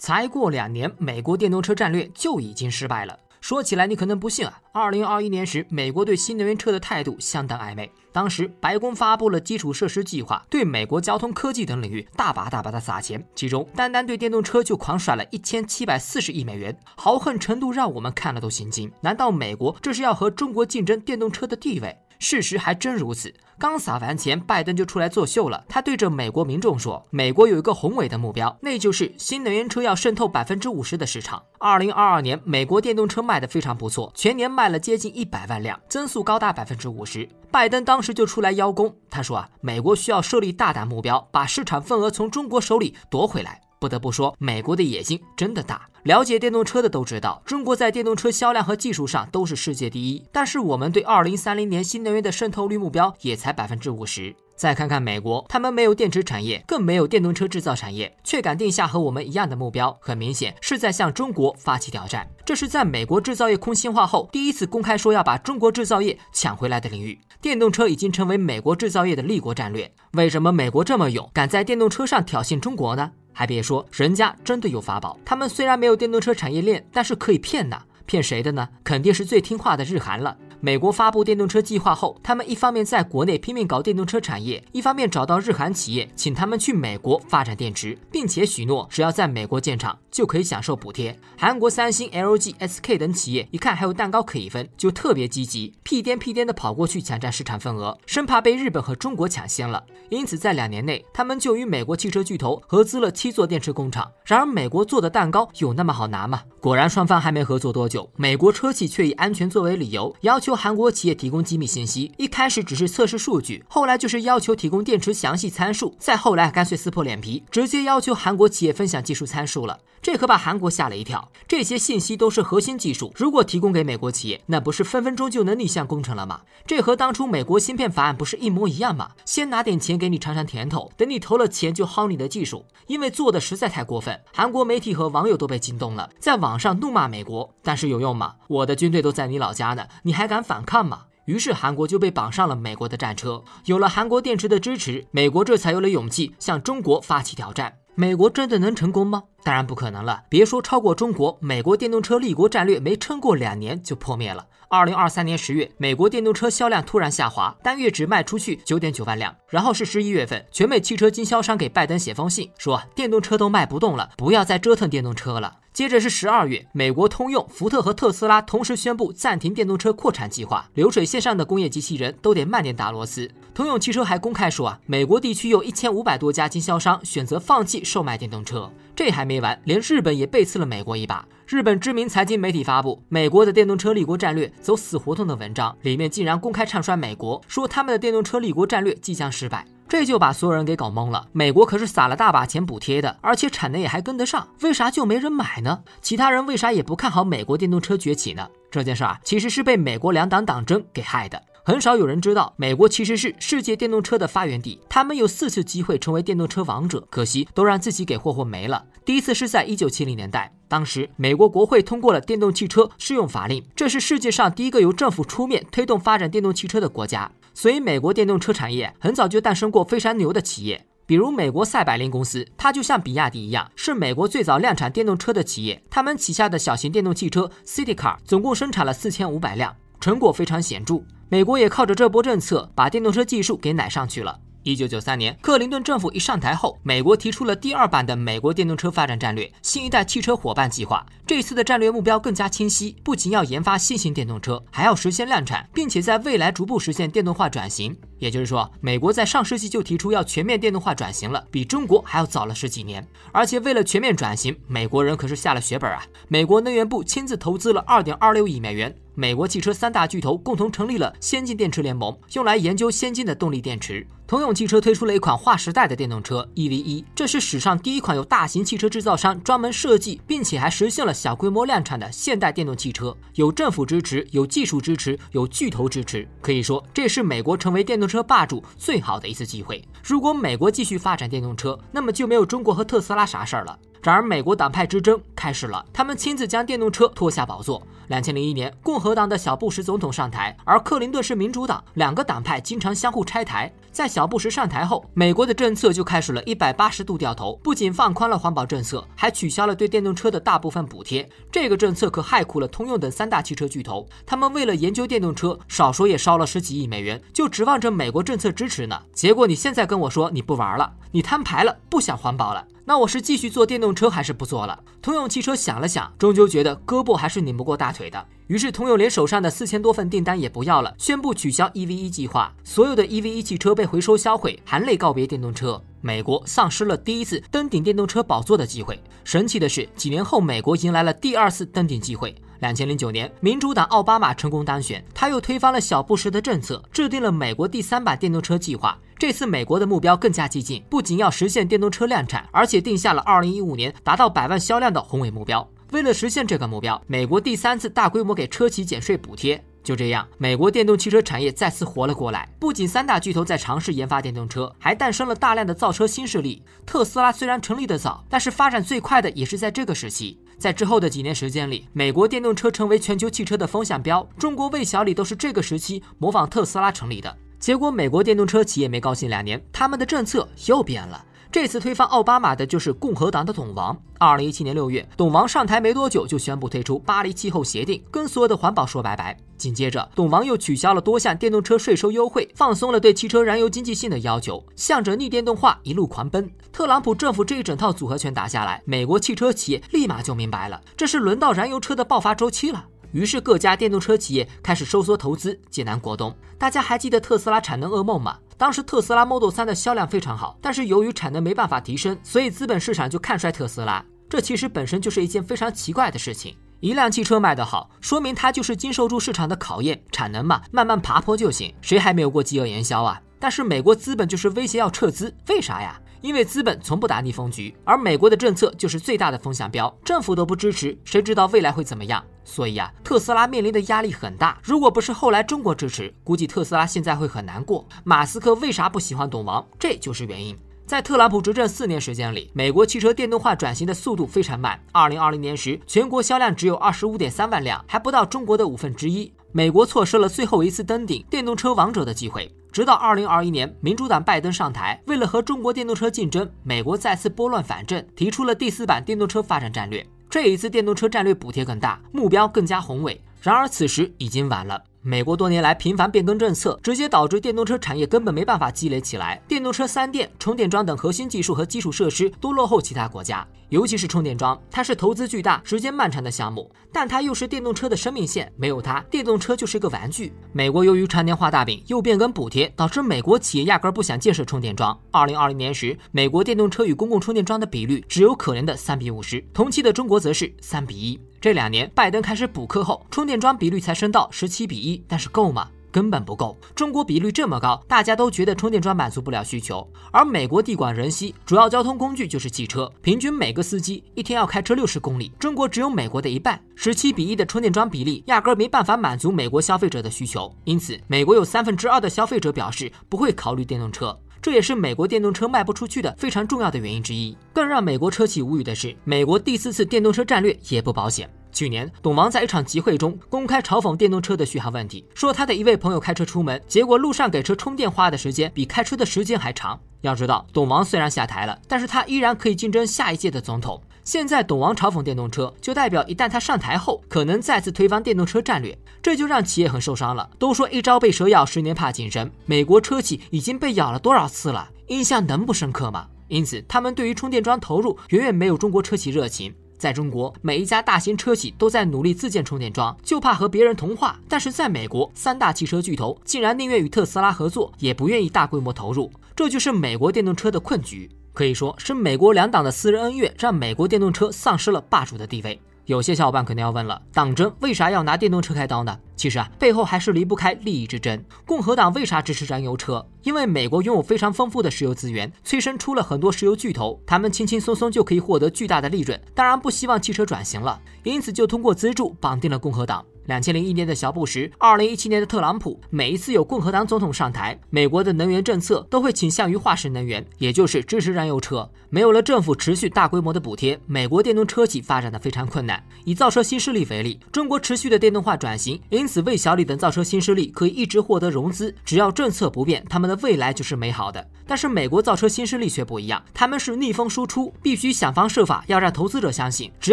才过两年，美国电动车战略就已经失败了。说起来，你可能不信啊。二零二一年时，美国对新能源车的态度相当暧昧。当时，白宫发布了基础设施计划，对美国交通、科技等领域大把大把的撒钱，其中单单对电动车就狂甩了一千七百四十亿美元，豪横程度让我们看了都心惊。难道美国这是要和中国竞争电动车的地位？事实还真如此，刚撒完钱，拜登就出来作秀了。他对着美国民众说：“美国有一个宏伟的目标，那就是新能源车要渗透百分之五十的市场。”二零二二年，美国电动车卖得非常不错，全年卖了接近一百万辆，增速高达百分之五十。拜登当时就出来邀功，他说：“啊，美国需要设立大胆目标，把市场份额从中国手里夺回来。”不得不说，美国的野心真的大。了解电动车的都知道，中国在电动车销量和技术上都是世界第一，但是我们对二零三零年新能源的渗透率目标也才百分之五十。再看看美国，他们没有电池产业，更没有电动车制造产业，却敢定下和我们一样的目标，很明显是在向中国发起挑战。这是在美国制造业空心化后，第一次公开说要把中国制造业抢回来的领域。电动车已经成为美国制造业的立国战略。为什么美国这么勇，敢在电动车上挑衅中国呢？还别说，人家真的有法宝。他们虽然没有电动车产业链，但是可以骗呐。骗谁的呢？肯定是最听话的日韩了。美国发布电动车计划后，他们一方面在国内拼命搞电动车产业，一方面找到日韩企业，请他们去美国发展电池，并且许诺只要在美国建厂，就可以享受补贴。韩国三星、LG、SK 等企业一看还有蛋糕可以分，就特别积极，屁颠屁颠的跑过去抢占市场份额，生怕被日本和中国抢先了。因此，在两年内，他们就与美国汽车巨头合资了七座电池工厂。然而，美国做的蛋糕有那么好拿吗？果然，双方还没合作多久，美国车企却以安全作为理由，要求。求韩国企业提供机密信息，一开始只是测试数据，后来就是要求提供电池详细参数，再后来干脆撕破脸皮，直接要求韩国企业分享技术参数了。这可把韩国吓了一跳。这些信息都是核心技术，如果提供给美国企业，那不是分分钟就能逆向工程了吗？这和当初美国芯片法案不是一模一样吗？先拿点钱给你尝尝甜头，等你投了钱就薅你的技术。因为做的实在太过分，韩国媒体和网友都被惊动了，在网上怒骂美国。但是有用吗？我的军队都在你老家呢，你还敢？反抗嘛，于是韩国就被绑上了美国的战车。有了韩国电池的支持，美国这才有了勇气向中国发起挑战。美国真的能成功吗？当然不可能了。别说超过中国，美国电动车立国战略没撑过两年就破灭了。二零二三年十月，美国电动车销量突然下滑，单月只卖出去九点九万辆。然后是十一月份，全美汽车经销商给拜登写封信，说电动车都卖不动了，不要再折腾电动车了。接着是十二月，美国通用、福特和特斯拉同时宣布暂停电动车扩产计划，流水线上的工业机器人都得慢点打螺丝。通用汽车还公开说啊，美国地区有一千五百多家经销商选择放弃售卖电动车。这还没完，连日本也被刺了美国一把。日本知名财经媒体发布《美国的电动车立国战略走死胡同》的文章，里面竟然公开唱衰美国，说他们的电动车立国战略即将失败。这就把所有人给搞懵了。美国可是撒了大把钱补贴的，而且产能也还跟得上，为啥就没人买呢？其他人为啥也不看好美国电动车崛起呢？这件事啊，其实是被美国两党党争给害的。很少有人知道，美国其实是世界电动车的发源地。他们有四次机会成为电动车王者，可惜都让自己给霍霍没了。第一次是在一九七零年代，当时美国国会通过了电动汽车适用法令，这是世界上第一个由政府出面推动发展电动汽车的国家。所以，美国电动车产业很早就诞生过非常牛的企业，比如美国赛百灵公司，它就像比亚迪一样，是美国最早量产电动车的企业。他们旗下的小型电动汽车 City Car 总共生产了四千五百辆，成果非常显著。美国也靠着这波政策，把电动车技术给奶上去了。一九九三年，克林顿政府一上台后，美国提出了第二版的《美国电动车发展战略》——新一代汽车伙伴计划。这次的战略目标更加清晰，不仅要研发新型电动车，还要实现量产，并且在未来逐步实现电动化转型。也就是说，美国在上世纪就提出要全面电动化转型了，比中国还要早了十几年。而且为了全面转型，美国人可是下了血本啊！美国能源部亲自投资了二点二六亿美元。美国汽车三大巨头共同成立了先进电池联盟，用来研究先进的动力电池。通用汽车推出了一款划时代的电动车 EV1，这是史上第一款由大型汽车制造商专门设计，并且还实现了小规模量产的现代电动汽车。有政府支持，有技术支持，有巨头支持，可以说这是美国成为电动车霸主最好的一次机会。如果美国继续发展电动车，那么就没有中国和特斯拉啥事儿了。然而，美国党派之争开始了。他们亲自将电动车拖下宝座。两千零一年，共和党的小布什总统上台，而克林顿是民主党。两个党派经常相互拆台。在小布什上台后，美国的政策就开始了一百八十度掉头，不仅放宽了环保政策，还取消了对电动车的大部分补贴。这个政策可害苦了通用等三大汽车巨头。他们为了研究电动车，少说也烧了十几亿美元，就指望着美国政策支持呢。结果你现在跟我说你不玩了，你摊牌了，不想环保了。那我是继续做电动车，还是不做了？通用汽车想了想，终究觉得胳膊还是拧不过大腿的，于是通用连手上的四千多份订单也不要了，宣布取消 EVE 计划，所有的 EVE 汽车被回收销毁，含泪告别电动车。美国丧失了第一次登顶电动车宝座的机会。神奇的是，几年后美国迎来了第二次登顶机会。两千零九年，民主党奥巴马成功当选，他又推翻了小布什的政策，制定了美国第三版电动车计划。这次美国的目标更加激进，不仅要实现电动车量产，而且定下了二零一五年达到百万销量的宏伟目标。为了实现这个目标，美国第三次大规模给车企减税补贴。就这样，美国电动汽车产业再次活了过来。不仅三大巨头在尝试研发电动车，还诞生了大量的造车新势力。特斯拉虽然成立的早，但是发展最快的也是在这个时期。在之后的几年时间里，美国电动车成为全球汽车的风向标。中国为小李都是这个时期模仿特斯拉成立的。结果，美国电动车企业没高兴两年，他们的政策又变了。这次推翻奥巴马的就是共和党的“懂王”。二零一七年六月，“懂王”上台没多久就宣布退出巴黎气候协定，跟所有的环保说拜拜。紧接着，“懂王”又取消了多项电动车税收优惠，放松了对汽车燃油经济性的要求，向着逆电动化一路狂奔。特朗普政府这一整套组合拳打下来，美国汽车企业立马就明白了，这是轮到燃油车的爆发周期了。于是各家电动车企业开始收缩投资，艰难过冬。大家还记得特斯拉产能噩梦吗？当时特斯拉 Model 三的销量非常好，但是由于产能没办法提升，所以资本市场就看衰特斯拉。这其实本身就是一件非常奇怪的事情。一辆汽车卖得好，说明它就是经受住市场的考验，产能嘛，慢慢爬坡就行。谁还没有过饥饿营销啊？但是美国资本就是威胁要撤资，为啥呀？因为资本从不打逆风局，而美国的政策就是最大的风向标，政府都不支持，谁知道未来会怎么样？所以啊，特斯拉面临的压力很大。如果不是后来中国支持，估计特斯拉现在会很难过。马斯克为啥不喜欢懂王？这就是原因。在特朗普执政四年时间里，美国汽车电动化转型的速度非常慢。二零二零年时，全国销量只有二十五点三万辆，还不到中国的五分之一。美国错失了最后一次登顶电动车王者的机会。直到二零二一年，民主党拜登上台，为了和中国电动车竞争，美国再次拨乱反正，提出了第四版电动车发展战略。这一次电动车战略补贴更大，目标更加宏伟。然而，此时已经晚了。美国多年来频繁变更政策，直接导致电动车产业根本没办法积累起来。电动车三电、充电桩等核心技术和基础设施都落后其他国家，尤其是充电桩，它是投资巨大、时间漫长的项目，但它又是电动车的生命线，没有它，电动车就是一个玩具。美国由于常年画大饼又变更补贴，导致美国企业压根不想建设充电桩。二零二零年时，美国电动车与公共充电桩的比率只有可怜的三比五十，同期的中国则是三比一。这两年，拜登开始补课后，充电桩比率才升到十七比一，但是够吗？根本不够。中国比率这么高，大家都觉得充电桩满足不了需求。而美国地广人稀，主要交通工具就是汽车，平均每个司机一天要开车六十公里，中国只有美国的一半。十七比一的充电桩比例，压根儿没办法满足美国消费者的需求。因此，美国有三分之二的消费者表示不会考虑电动车。这也是美国电动车卖不出去的非常重要的原因之一。更让美国车企无语的是，美国第四次电动车战略也不保险。去年，董王在一场集会中公开嘲讽电动车的续航问题，说他的一位朋友开车出门，结果路上给车充电花的时间比开车的时间还长。要知道，董王虽然下台了，但是他依然可以竞争下一届的总统。现在董王嘲讽电动车，就代表一旦他上台后，可能再次推翻电动车战略，这就让企业很受伤了。都说一朝被蛇咬，十年怕井绳。美国车企已经被咬了多少次了，印象能不深刻吗？因此，他们对于充电桩投入远远没有中国车企热情。在中国，每一家大型车企都在努力自建充电桩，就怕和别人同化。但是在美国，三大汽车巨头竟然宁愿与特斯拉合作，也不愿意大规模投入。这就是美国电动车的困局。可以说是美国两党的私人恩怨，让美国电动车丧失了霸主的地位。有些小伙伴肯定要问了，党争为啥要拿电动车开刀呢？其实啊，背后还是离不开利益之争。共和党为啥支持燃油车？因为美国拥有非常丰富的石油资源，催生出了很多石油巨头，他们轻轻松松就可以获得巨大的利润，当然不希望汽车转型了，因此就通过资助绑定了共和党。两千零一年的小布什，二零一七年的特朗普，每一次有共和党总统上台，美国的能源政策都会倾向于化石能源，也就是支持燃油车。没有了政府持续大规模的补贴，美国电动车企发展的非常困难。以造车新势力为例，中国持续的电动化转型，因此为小李等造车新势力可以一直获得融资，只要政策不变，他们的未来就是美好的。但是美国造车新势力却不一样，他们是逆风输出，必须想方设法要让投资者相信，只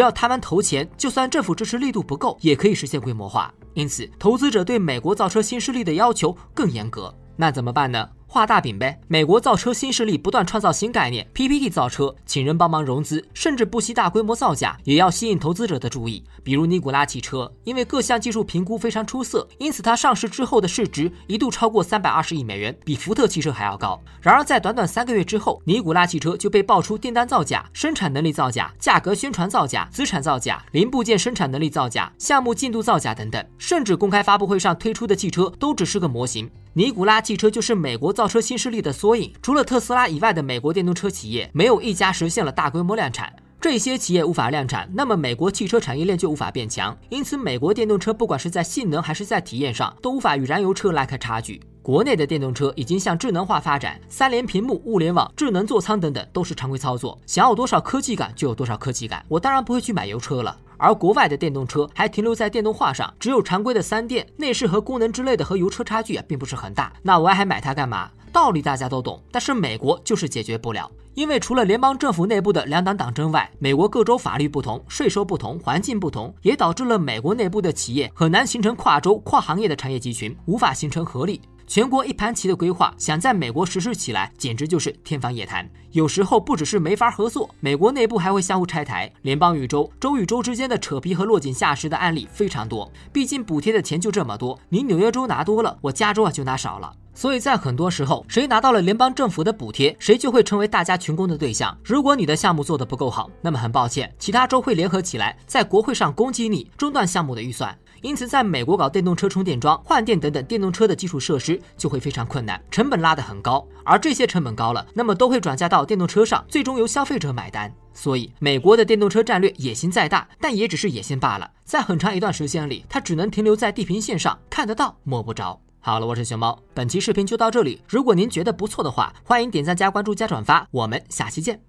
要他们投钱，就算政府支持力度不够，也可以实现规模。因此，投资者对美国造车新势力的要求更严格，那怎么办呢？画大饼呗！美国造车新势力不断创造新概念，PPT 造车，请人帮忙融资，甚至不惜大规模造假，也要吸引投资者的注意。比如尼古拉汽车，因为各项技术评估非常出色，因此它上市之后的市值一度超过三百二十亿美元，比福特汽车还要高。然而在短短三个月之后，尼古拉汽车就被爆出订单造假、生产能力造假、价格宣传造假、资产造假、零部件生产能力造假、项目进度造假等等，甚至公开发布会上推出的汽车都只是个模型。尼古拉汽车就是美国造车新势力的缩影。除了特斯拉以外的美国电动车企业，没有一家实现了大规模量产。这些企业无法量产，那么美国汽车产业链就无法变强。因此，美国电动车不管是在性能还是在体验上，都无法与燃油车拉开差距。国内的电动车已经向智能化发展，三联屏幕、物联网、智能座舱等等都是常规操作。想要多少科技感就有多少科技感。我当然不会去买油车了。而国外的电动车还停留在电动化上，只有常规的三电、内饰和功能之类的，和油车差距啊，并不是很大。那我还买它干嘛？道理大家都懂，但是美国就是解决不了，因为除了联邦政府内部的两党党争外，美国各州法律不同、税收不同、环境不同，也导致了美国内部的企业很难形成跨州跨行业的产业集群，无法形成合力。全国一盘棋的规划，想在美国实施起来，简直就是天方夜谭。有时候不只是没法合作，美国内部还会相互拆台。联邦与州、州与州之间的扯皮和落井下石的案例非常多。毕竟补贴的钱就这么多，你纽约州拿多了，我加州啊就拿少了。所以在很多时候，谁拿到了联邦政府的补贴，谁就会成为大家群攻的对象。如果你的项目做得不够好，那么很抱歉，其他州会联合起来，在国会上攻击你，中断项目的预算。因此，在美国搞电动车充电桩、换电等等电动车的基础设施就会非常困难，成本拉得很高。而这些成本高了，那么都会转嫁到电动车上，最终由消费者买单。所以，美国的电动车战略野心再大，但也只是野心罢了。在很长一段时间里，它只能停留在地平线上，看得到摸不着。好了，我是熊猫，本期视频就到这里。如果您觉得不错的话，欢迎点赞、加关注、加转发。我们下期见。